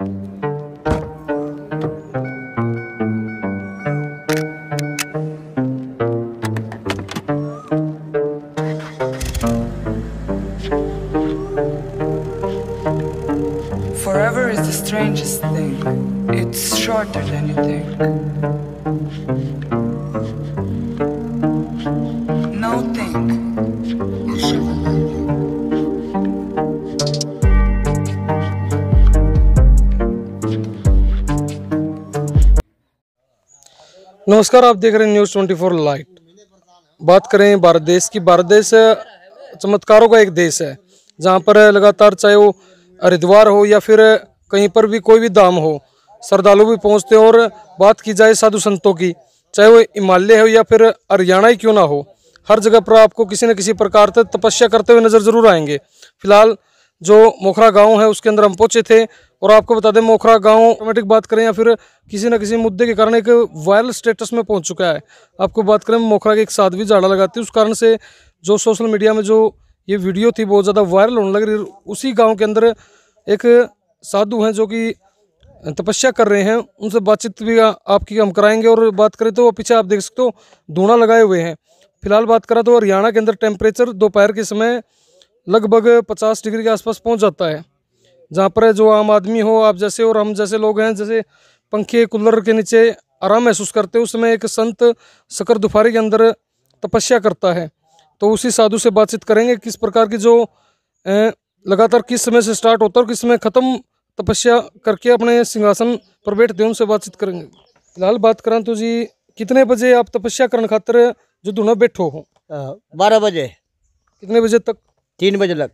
Thank you. नमस्कार आप देख रहे हैं न्यूज़ 24 लाइट बात करें भारत देश की भारत देश चमत्कारों का एक देश है जहाँ पर लगातार चाहे वो हरिद्वार हो या फिर कहीं पर भी कोई भी धाम हो श्रद्धालु भी पहुंचते हैं और बात की जाए साधु संतों की चाहे वो हिमालय हो या फिर हरियाणा ही क्यों ना हो हर जगह पर आपको किसी न किसी प्रकार से तपस्या करते हुए नज़र ज़रूर आएंगे फिलहाल जो मोखरा गाँव है उसके अंदर हम पहुंचे थे और आपको बता दें मोखरा गांव ऑटोमेटिक बात करें या फिर किसी ना किसी मुद्दे के कारण एक वायरल स्टेटस में पहुंच चुका है आपको बात करें मोखरा के एक साधवी झाड़ा लगाती है उस कारण से जो सोशल मीडिया में जो ये वीडियो थी बहुत ज़्यादा वायरल होने लग रही उसी गाँव के अंदर एक साधु हैं जो कि तपस्या कर रहे हैं उनसे बातचीत भी आपकी हम कराएंगे और बात करें तो पीछे आप देख सकते हो धूणा लगाए हुए हैं फिलहाल बात करें तो हरियाणा के अंदर टेम्परेचर दोपहर के समय लगभग 50 डिग्री के आसपास पहुंच जाता है जहाँ पर जो आम आदमी हो आप जैसे और हम जैसे लोग हैं जैसे पंखे कूलर के नीचे आराम महसूस करते उस समय एक संत शकर दुफारी के अंदर तपस्या करता है तो उसी साधु से बातचीत करेंगे किस प्रकार की जो लगातार किस समय से स्टार्ट होता है और किस समय ख़त्म तपस्या करके अपने सिंहासन पर बैठते हैं उनसे बातचीत करेंगे फिलहाल बात करें तो जी कितने बजे आप तपस्या करने खातर जो दोनों बैठो हो बारह बजे कितने बजे तक तीन बजे तक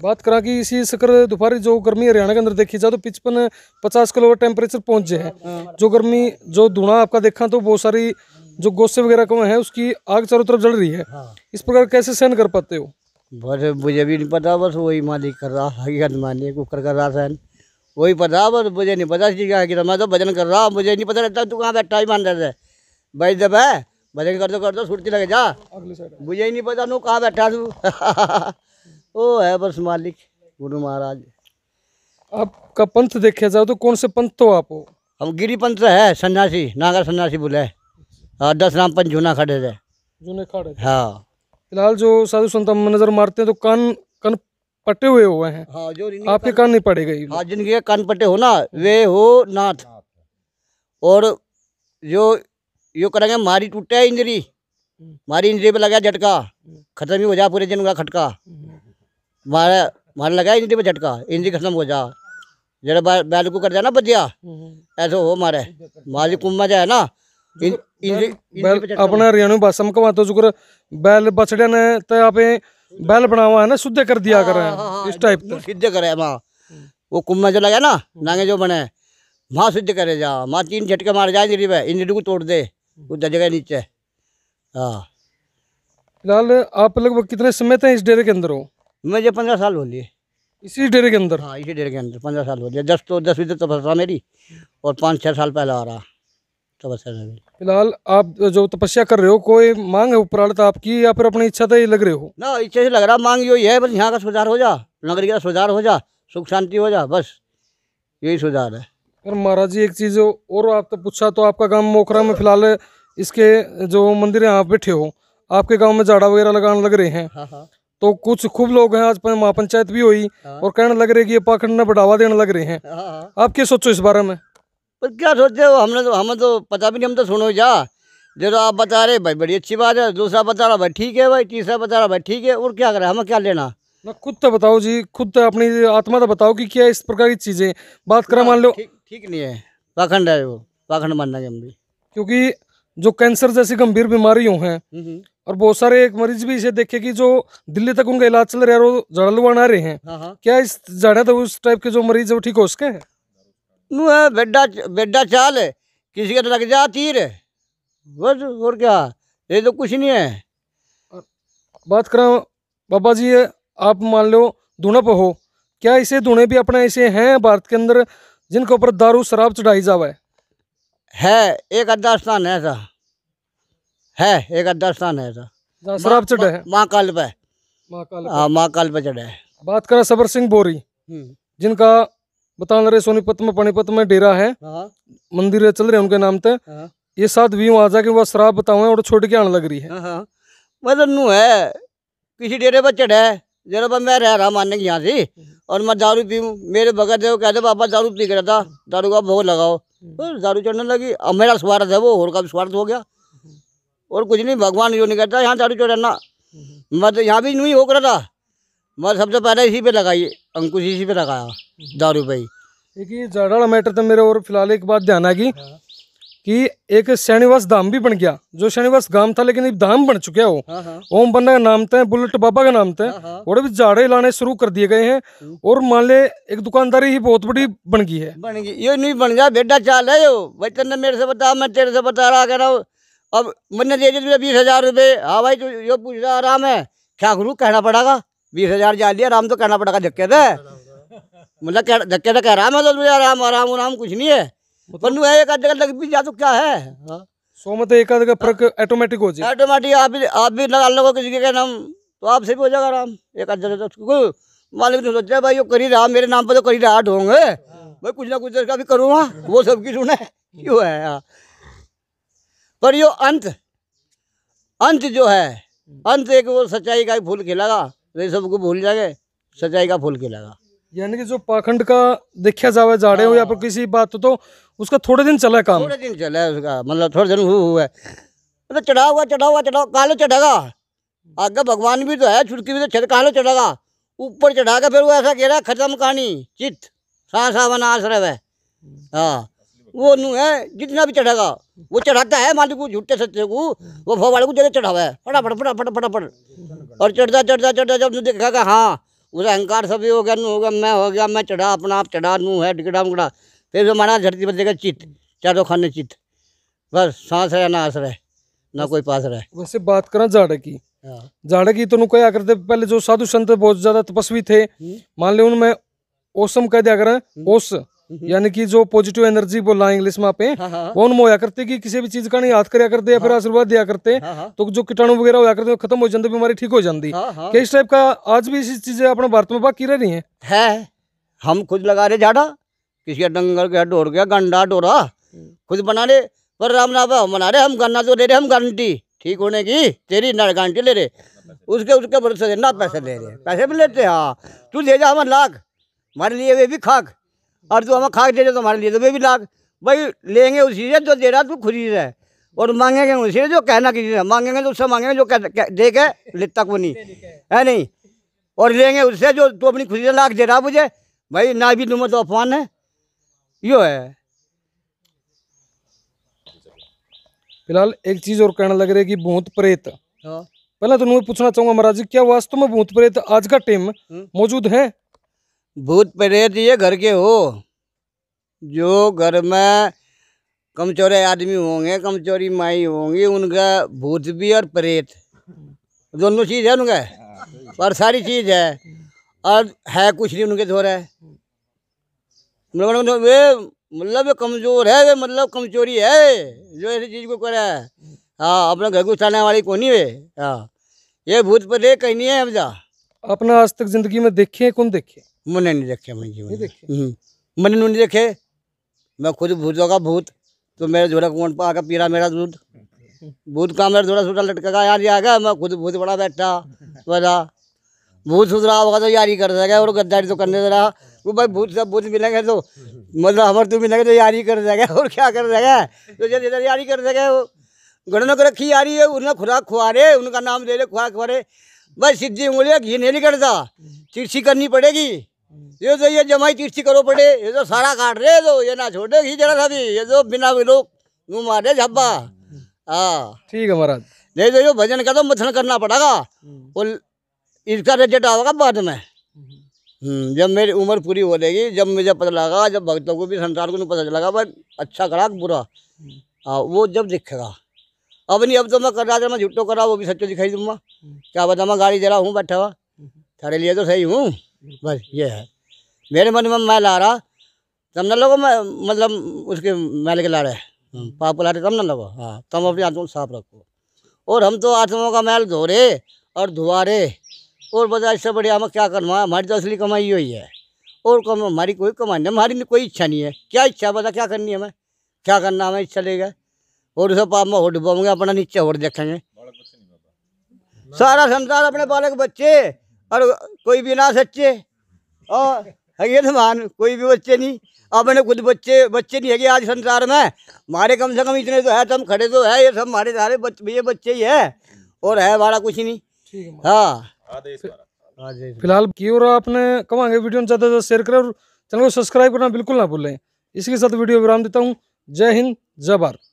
बात करा कि इसी सकर दोपहर जो गर्मी हरियाणा के अंदर देखी जाए तो पिचपन पचास किलो टेम्परेचर पहुंच जाए जो गर्मी जो धुना आपका देखा तो बहुत सारी जो गोस्से वगैरह कम है उसकी आग चारों तरफ जल रही है हाँ। इस प्रकार कैसे सहन कर पाते हो बस मुझे भी नहीं पता बस वही मालिक कर रहा मानिए कुकर कर रहा सहन वही पता बस मुझे नहीं पता इसकी क्या मैं तो भजन कर रहा मुझे नहीं पता रहता तू कहाँ बैठा ही मान रहे भाई जब है भजन कर दो कर दो सुरती लगे जा मुझे ही नहीं पता तू कहाँ बैठा तू वो है बस मालिक गुरु महाराज आपका पंथ देखे जाओ तो कौन से पंथ तो आप हो हम गिरी पंथ है सन्यासी नागर सन्यासी बोले हाँ दस राम पंच जूना खड़े थे जूने खड़े हाँ फिलहाल जो साधु संत हम नजर मारते हैं तो कान कान पटे हुए हुए हैं हाँ जो आपके कान नहीं पड़े गए हाँ जिनके कान पटे हो ना वे हो नाथ और जो यो करेंगे मारी टूटे इंजरी हम्म। मारी इंजरी पे लगा झटका हम्म। खत्म ही हो जाए पूरे जन का खटका हम्म। मारे मारे लगा इंजरी पे झटका इंजरी खत्म हो जा जरा बैल को कर जाना बजिया ऐसे हो मारे माली कुम्मा जाए ना अपना इंजरी अपने हरियाणा भाषा में तो जुकर बैल बछड़े ने तो आप बैल बनावा है ना शुद्ध कर दिया करें हाँ, हाँ, हाँ, इस टाइप सिद्ध करे माँ वो कुम्मा जो लगा ना हम्म। नागे जो बने माँ सिद्ध करे जा माँ तीन झटके मार जाए इंजरी पे इंजरी को तोड़ दे उधर जगह नीचे हाँ फिलहाल आप लगभग कितने समय थे इस डेरे के अंदर हो मुझे पंद्रह साल हो लिए इसी डेरे के अंदर हाँ इसी डेरे के अंदर पंद्रह साल हो लिए दस तो दसवीं तो तपस्या मेरी और पाँच छः साल पहले आ रहा तपस्या तो मेरी फिलहाल आप जो तपस्या कर रहे हो कोई मांग है उपराड़ता आपकी या फिर अपनी इच्छा से तो लग रहे हो ना इच्छा से लग रहा मांग यही है बस यहाँ का सुधार हो जा नगरी का सुधार हो जा सुख शांति हो जा बस यही सुधार है और महाराज जी एक चीज़ और आप तो पूछा तो आपका काम मोखरा में फिलहाल इसके जो मंदिर यहाँ बैठे हो आपके गाँव में झाड़ा वगैरह लगाने लग रहे हैं हाँ हाँ तो कुछ खूब लोग हैं आज महापंचायत भी हुई हाँ। और कहने लग रहे कि ये पाखंड ने बढ़ावा देने लग रहे हैं हाँ, हाँ। आप क्या सोचो इस बारे में पर क्या सोचते हो हमने तो हमें तो पता भी नहीं हम तो सुनो जा जो आप बता रहे भाई बड़ी अच्छी बात है दूसरा बता रहा भाई ठीक है भाई तीसरा बता रहा भाई ठीक है और क्या करें हमें क्या लेना ना खुद तो बताओ जी खुद तो अपनी आत्मा तो बताओ कि क्या इस प्रकार की चीज़ें बात करा मान लो ठीक नहीं है पाखंड है वो पाखंड मानना क्योंकि जो कैंसर जैसी गंभीर बीमारियों हैं हम्म, हम्म। और बहुत सारे एक मरीज भी इसे देखे कि जो दिल्ली तक उनका इलाज चल रहा है वो जड़लवान आ रहे हैं हाँ, हाँ। क्या इस जड़ा तो उस टाइप के जो मरीज है वो ठीक हो सके बेडा बेडा चाल है किसी का तो लग जा तीर है बस और क्या ये तो कुछ नहीं है बात करा बाबा जी आप मान लो धुणप हो क्या ऐसे धुणे भी अपने ऐसे हैं भारत के अंदर जिनके ऊपर दारू शराब चढ़ाई जावा है एक अद्धा स्थान है ऐसा है एक अड्डा स्थान है महाकाल पे महाकाल पे चढ़ा है हाँ, बात करें सबर सिंह बोरी हम्म। जिनका बता रहे सोनीपत में पानीपत में डेरा है हाँ। मंदिर चल रहे उनके नाम से हाँ। ये साथ भी आ जाके वह शराब बताओ और छोड़ के आने लग रही है मतलब नू है किसी डेरे पर चढ़ा है जरा बा मैं रह रहा मानने की यहाँ से और मैं दारू पी मेरे बगैर थे वो कहते पापा दारू पी कर था दारू का भोग लगाओ तो दारू चढ़ने लगी अब मेरा स्वार्थ है वो और का भी स्वार्थ हो गया और कुछ नहीं भगवान जो नहीं करता यहाँ चारू चोर ना मत तो यहाँ भी नहीं होकर था मैं सबसे पहले इसी पे लगाई अंकुश इसी पे लगाया दारू भाई देखिए ज़्यादा मैटर तो मेरे और फिलहाल एक बात ध्यान आ गई हाँ। कि एक शनिवास धाम भी बन गया जो शनिवास गांव था लेकिन धाम बन चुका है वो हाँ, हाँ। ओम पन्ना का नाम थे तो बुलेट बाबा का नाम थे तो और अभी झाड़े लाने शुरू कर दिए गए हैं हम्म। और मान ले एक दुकानदारी ही बहुत बड़ी बन गई है बन गई ये नहीं बन गया बेटा चाल है यो भाई ने मेरे से बता मैं तेरे से बता रहा कह रहा हूँ अब मैंने दे दिया तुझे बीस हज़ार रुपये हाँ भाई तू जो पूछ रहा आराम है क्या करूँ कहना पड़ेगा बीस हज़ार जा लिया आराम तो कहना पड़ेगा धक्के से मतलब धक्के से कह रहा मैं तो मुझे आराम आराम उराम कुछ नहीं है मनु तो है एक आधे लग भी जा तो क्या है हाँ। सो तो मत एक आधे का फर्क ऑटोमेटिक हो जाए ऑटोमेटिक आप भी आप भी लगा लोगे किसी के नाम तो आपसे भी हो जाएगा आराम एक आधे तो मालिक ने सोचा भाई वो करी रहा मेरे नाम पर तो करी रहा ढोंगे भाई हाँ। कुछ ना कुछ का भी करूँगा वो सबकी सुने क्यों है यार हाँ। पर यो अंत अंत जो है अंत एक वो सच्चाई का फूल खिलागा वे सबको भूल जाएंगे सच्चाई का फूल खिलागा यानी कि जो पाखंड का देखा जावे जा रहे हो या पर हाँ। किसी बात तो तो उसका थोड़े दिन चला काम थोड़े दिन चला है उसका मतलब थोड़े दिन हुआ है मतलब चढ़ा हुआ चढ़ा हुआ चढ़ा काले चढ़ागा आगे भगवान भी तो है छुटकी भी तो छठ काले चढ़ागा ऊपर चढ़ा के फिर वो ऐसा कह रहा खत्म कहानी चित सा सा बना आश्रव है हाँ वो नू है जितना भी चढ़ेगा वो चढ़ाता है मालिक को झूठे सच्चे को वो भाव वाले को ज़्यादा चढ़ावा है फटाफट फटाफट फटाफट और चढ़ता चढ़ता चढ़ता जब देखा कि हाँ उसका अहंकार सभी हो गया नू हो गया मैं हो गया मैं चढ़ा अपना आप चढ़ा नू है डिगड़ा मुगड़ा फिर जो हमारा धरती पर देखा चित चारों खाने चित बस सांस रहे ना आस रहे ना कोई पास रहे वैसे बात करा जाड़े की हाँ। जाड़े की तो नु क्या करते पहले जो साधु संत बहुत ज्यादा तपस्वी थे हम्म। मान लो उनमें ओसम कह दिया करें हम्म। ओस यानी कि जो पॉजिटिव एनर्जी बोल इंग्लिश में पे वो उनमें करते कि किसी भी चीज का नहीं हाथ करया करते या फिर हाँ। आशीर्वाद दिया करते हाँ, हाँ। तो जो कीटाणु वगैरह होया करते खत्म हो जाते बीमारी ठीक हो जाती है इस टाइप का आज भी इस चीजें अपने भारत में बाकी रह रही है, है हम खुद लगा रहे झाड़ा किसी का डंगर गया डोर गया गंडा डोरा हम्म। खुद बना रहे पर राम ना बना रहे हम गन्ना जो ले रहे हम गारंटी ठीक होने की तेरी ना गारंटी ले रहे उसके उसके भरोसे ना पैसे ले रहे पैसे भी लेते हैं हाँ तू ले जा हमारे लाख हमारे लिए वे भी खाक और तू हमें खाक दे दे तो हमारे लिए तो वे भी लाख भाई लेंगे उसी से जो दे रहा तू खुशी है और मांगेंगे उसी से जो कहना किसी से मांगेंगे तो उससे मांगेंगे जो दे के लेता को नहीं है नहीं और लेंगे उससे जो तू अपनी खुशी से लाख दे रहा मुझे भाई ना भी तुम्हें तो अफवान है यो है फिलहाल एक चीज और कहना लग रही है कि भूत प्रेत हाँ। पहले तो पूछना चाहूंगा महाराज जी क्या वास्तव में भूत प्रेत आज का टाइम हम्म। मौजूद है भूत प्रेत ये घर के हो जो घर में कमचोरे आदमी होंगे कमचोरी माई होंगी उनका भूत भी और प्रेत दोनों चीज़ है उनका और सारी चीज़ है और है कुछ नहीं उनके थोड़ा मतलब वे मतलब कमज़ोर है वे मतलब कमजोरी है जो ऐसी चीज़ को करे है हाँ अपना घर को चलाने वाली कौन नहीं वे हाँ ये भूत प्रेत कहीं नहीं है अपना आज तक जिंदगी में देखे कौन देखे मैंने नहीं देखे मैं जीवन में मैंने हम्म। नहीं देखे मैं खुद भूतों का भूत तो मेरे झोला कुंड पर आकर पीड़ा मेरा दूध भूत का मेरा झोला छोटा लटका यार आ गया मैं खुद भूत बड़ा बैठा बड़ा भूत सुधरा होगा तो यारी कर देगा और गद्दारी तो करने देगा वो भाई भूत सब भूत मिलेंगे तो मतलब हमारे तू तो मिलेंगे तो यारी कर देगा और क्या कर देगा तो जब इधर यारी कर देगा वो गणना कर रखी यारी है उन्हें खुराक खुआ रहे उनका नाम ले ले खुराक खुआ रहे भाई सिद्धि उंगलिया घी नहीं करता चिरछी करनी पड़ेगी हम्म। ये जो ये जमाई तिरछी करो पड़े ये जो सारा काट रहे जो ये ना छोड़े ही जरा भी ये जो बिना भी लोग आ रहे झब्बा हाँ ठीक है महाराज नहीं तो ये भजन का तो मथन करना पड़ेगा हम्म। और इसका रिजल्ट आएगा बाद में हम्म। जब मेरी उम्र पूरी हो जाएगी जब मुझे पता लगा जब भक्तों को भी संसार को पता चलेगा भाई अच्छा करा बुरा हाँ वो जब दिखेगा अब नहीं अब तो मैं कर रहा था मैं झुट्टो करा वो भी सच्चो दिखाई दूंगा क्या बता मैं गाड़ी जरा हूँ बैठा हुआ थारे लिए तो सही हूँ बस ये है मेरे मन में मैं ला रहा तब ना लगो मैं मतलब उसके मैल के ला रहे हम्म। पाप ला रहे तब ना लगो हाँ तुम अपने आत्मा को साफ रखो और हम तो आत्माओं का मैल धो रहे और धुआ रहे और बता इससे बढ़िया हम क्या करना हाँ, हमारी तो असली कमाई हुई है और कम हमारी कोई कमाई नहीं हमारी कोई इच्छा नहीं है क्या इच्छा है बता क्या करनी है हमें क्या करना हमें इच्छा लेगा और उसे पाप में हो डुबाऊंगे अपना नीचे और देखेंगे सारा संसार अपने बालक बच्चे और कोई भी ना सच्चे और है मान कोई भी बच्चे नहीं अपने खुद बच्चे बच्चे नहीं है आज संसार में हमारे कम से कम इतने तो है तुम खड़े तो है ये सब हमारे सारे बच्चे ये बच्चे ही है और है हमारा कुछ नहीं हाँ फिलहाल की और आपने कमांगे वीडियो ज़्यादा ज़्यादा शेयर करें और चैनल को सब्सक्राइब करना बिल्कुल ना भूलें इसके साथ वीडियो विराम देता हूँ जय हिंद जय भारत